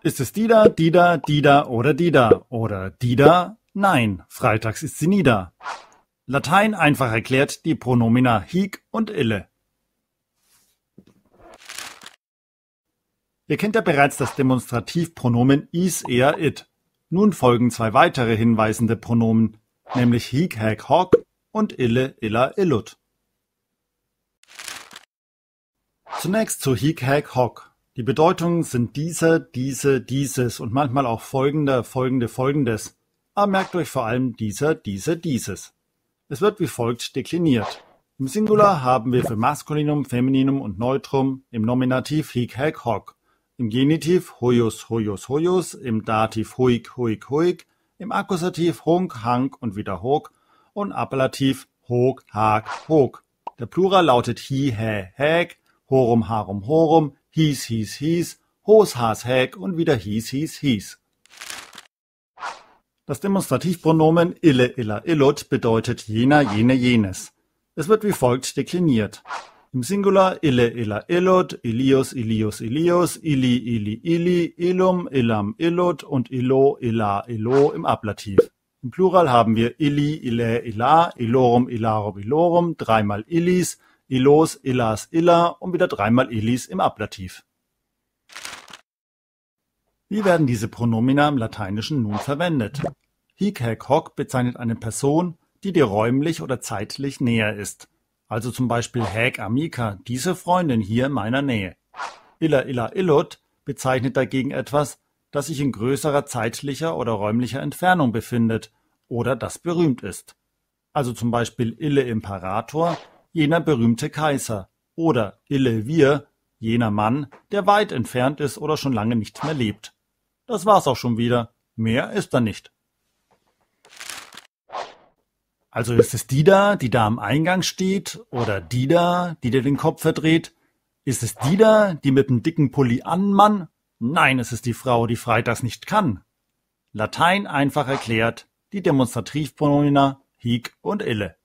Ist es Dida, Dida, Dida oder Dida? Oder Dida? Nein, freitags ist sie nieder. Latein einfach erklärt die Pronomina hic und ille. Ihr kennt ja bereits das Demonstrativpronomen is, er, it. Nun folgen zwei weitere hinweisende Pronomen, nämlich hic, hac, hoc und ille, illa, illut. Zunächst zu hic, hac, hoc. Die Bedeutungen sind dieser, diese, dieses und manchmal auch folgender, folgende, folgendes. Aber merkt euch vor allem dieser, diese, dieses. Es wird wie folgt dekliniert. Im Singular haben wir für Maskulinum, Femininum und Neutrum, im Nominativ hic, hac, hoc, im Genitiv huius, huius, huius, im Dativ huic, huic, huic, im Akkusativ hunk, hank und wieder hog und Appellativ hog, hag, hog. Der Plural lautet hi, hä, häg, Horum harum horum, hieß hieß hieß, Hos has häk und wieder hieß hieß hieß. Das Demonstrativpronomen ille illa illut bedeutet jener jene jenes. Es wird wie folgt dekliniert. Im Singular ille illa illut, ilius ilius ilius, illi illi illi, Ilum, illam illut und illo illa illo im Ablativ. Im Plural haben wir illi ille illa, illorum illarum illorum, dreimal illis, Illos, Illas, Illa und wieder dreimal Illis im Ablativ. Wie werden diese Pronomina im Lateinischen nun verwendet? Hic, haec, hoc bezeichnet eine Person, die dir räumlich oder zeitlich näher ist. Also zum Beispiel haec amica, diese Freundin hier in meiner Nähe. Illa, illa, illot bezeichnet dagegen etwas, das sich in größerer zeitlicher oder räumlicher Entfernung befindet oder das berühmt ist. Also zum Beispiel ille imperator jener berühmte Kaiser, oder ille wir, jener Mann, der weit entfernt ist oder schon lange nicht mehr lebt. Das war's auch schon wieder. Mehr ist da nicht. Also ist es die da, die da am Eingang steht, oder die da, die dir den Kopf verdreht? Ist es die da, die mit dem dicken Pulli an, Mann? Nein, es ist die Frau, die freitags nicht kann. Latein einfach erklärt, die Demonstrativpronomina hic und ille.